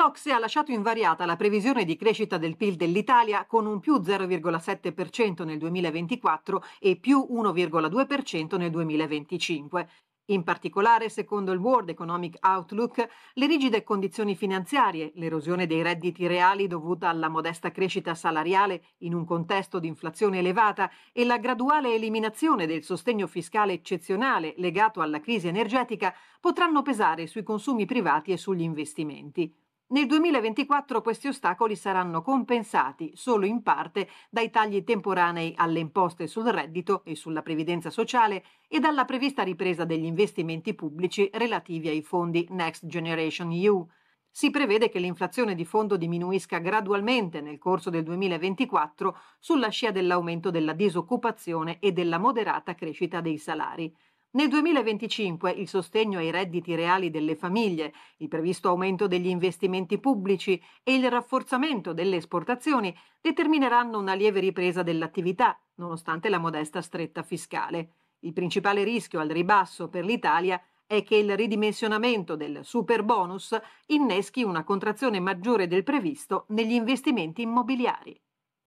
L'Ocse ha lasciato invariata la previsione di crescita del PIL dell'Italia con un più 0,7% nel 2024 e più 1,2% nel 2025. In particolare, secondo il World Economic Outlook, le rigide condizioni finanziarie, l'erosione dei redditi reali dovuta alla modesta crescita salariale in un contesto di inflazione elevata e la graduale eliminazione del sostegno fiscale eccezionale legato alla crisi energetica potranno pesare sui consumi privati e sugli investimenti. Nel 2024 questi ostacoli saranno compensati solo in parte dai tagli temporanei alle imposte sul reddito e sulla previdenza sociale e dalla prevista ripresa degli investimenti pubblici relativi ai fondi Next Generation EU. Si prevede che l'inflazione di fondo diminuisca gradualmente nel corso del 2024 sulla scia dell'aumento della disoccupazione e della moderata crescita dei salari. Nel 2025 il sostegno ai redditi reali delle famiglie, il previsto aumento degli investimenti pubblici e il rafforzamento delle esportazioni determineranno una lieve ripresa dell'attività, nonostante la modesta stretta fiscale. Il principale rischio al ribasso per l'Italia è che il ridimensionamento del super bonus inneschi una contrazione maggiore del previsto negli investimenti immobiliari.